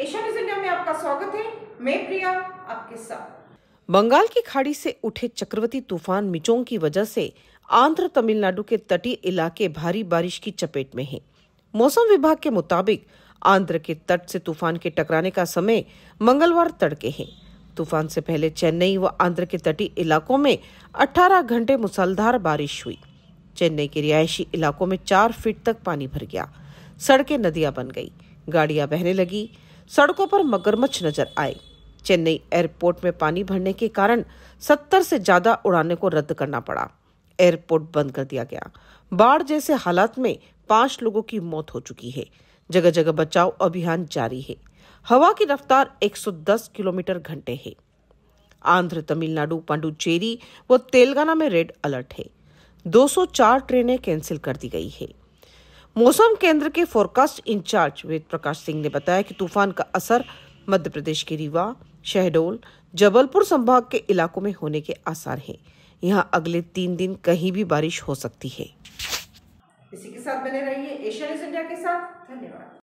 News India में आपका स्वागत है मैं प्रिया आपके साथ बंगाल की खाड़ी से उठे चक्रवती तूफान मिचोंग की वजह से आंध्र तमिलनाडु के तटीय इलाके भारी बारिश की चपेट में हैं। मौसम विभाग के मुताबिक आंध्र के तट से तूफान के टकराने का समय मंगलवार तड़के है तूफान से पहले चेन्नई व आंध्र के तटीय इलाकों में 18 घंटे मुसलधार बारिश हुई चेन्नई के रिहायशी इलाकों में चार फीट तक पानी भर गया सड़कें नदियां बन गई गाड़ियां बहने लगी सड़कों पर मगरमच्छ नजर आए चेन्नई एयरपोर्ट में पानी भरने के कारण सत्तर से ज्यादा उड़ाने को रद्द करना पड़ा एयरपोर्ट बंद कर दिया गया बाढ़ जैसे हालात में पांच लोगों की मौत हो चुकी है जगह जगह बचाव अभियान जारी है हवा की रफ्तार 110 किलोमीटर घंटे है आंध्र तमिलनाडु पांडुचेरी व तेलंगाना में रेड अलर्ट है 204 ट्रेनें कैंसिल कर दी गई है मौसम केंद्र के फोरकास्ट इंचार्ज वेद प्रकाश सिंह ने बताया कि तूफान का असर मध्य प्रदेश के रीवा शहडोल जबलपुर संभाग के इलाकों में होने के आसार हैं यहाँ अगले तीन दिन कहीं भी बारिश हो सकती है इसी के साथ बने रहिए न्यूज इंडिया के साथ धन्यवाद